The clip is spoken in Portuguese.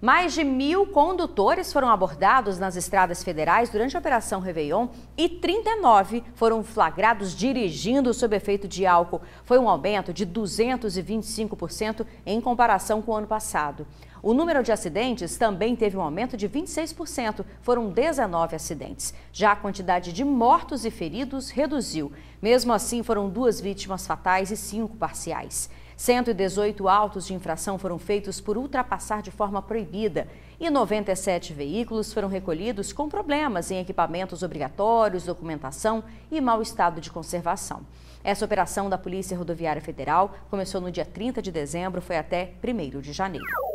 Mais de mil condutores foram abordados nas estradas federais durante a Operação Réveillon e 39 foram flagrados dirigindo sob efeito de álcool. Foi um aumento de 225% em comparação com o ano passado. O número de acidentes também teve um aumento de 26%, foram 19 acidentes. Já a quantidade de mortos e feridos reduziu. Mesmo assim, foram duas vítimas fatais e cinco parciais. 118 autos de infração foram feitos por ultrapassar de forma proibida e 97 veículos foram recolhidos com problemas em equipamentos obrigatórios, documentação e mau estado de conservação. Essa operação da Polícia Rodoviária Federal começou no dia 30 de dezembro, foi até 1 de janeiro.